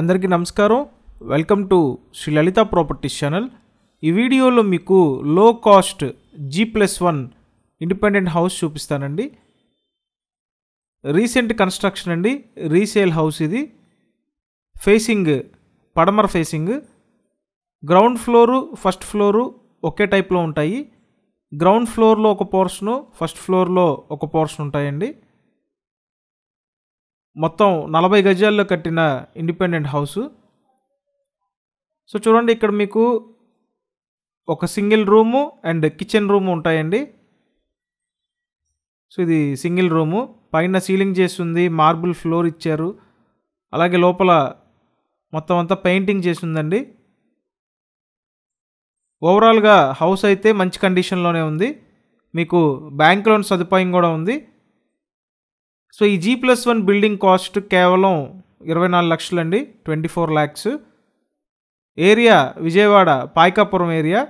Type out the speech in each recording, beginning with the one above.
అందరికీ నమస్కారం welcome to Shri Lalitha properties channel ఈ వీడియోలో మీకు low cost G plus one independent house చూపిస్తానండి రీసెంట్ కన్స్ట్రక్షన్ అండి రీసేల్ హౌస్ ఇది ఫేసింగ్ పడమర facing ground floor first floor ఒకే టైప్లో ఉంటాయి గ్రౌండ్ ఫ్లోర్లో ఒక పోర్షను ఫస్ట్ ఫ్లోర్లో ఒక పోర్షన్ ఉంటాయండి మొత్తం నలభై గజాల్లో కట్టిన ఇండిపెండెంట్ హౌసు సో చూడండి ఇక్కడ మీకు ఒక single room and kitchen room ఉంటాయండి సో ఇది సింగిల్ రూము పైన సీలింగ్ ఉంది మార్బుల్ ఫ్లోర్ ఇచ్చారు అలాగే లోపల మొత్తం అంతా పెయింటింగ్ చేసిందండి ఓవరాల్గా హౌస్ అయితే మంచి కండిషన్లోనే ఉంది మీకు బ్యాంక్ లోన్ సదుపాయం కూడా ఉంది సో ఈ G plus one building cost కేవలం ఇరవై నాలుగు లక్షలండి twenty four lakhs area Vijayawada Payakapuram area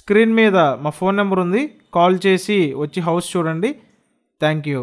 screen మీద మా ఫోన్ నెంబర్ ఉంది కాల్ చేసి వచ్చి హౌస్ చూడండి థ్యాంక్ యూ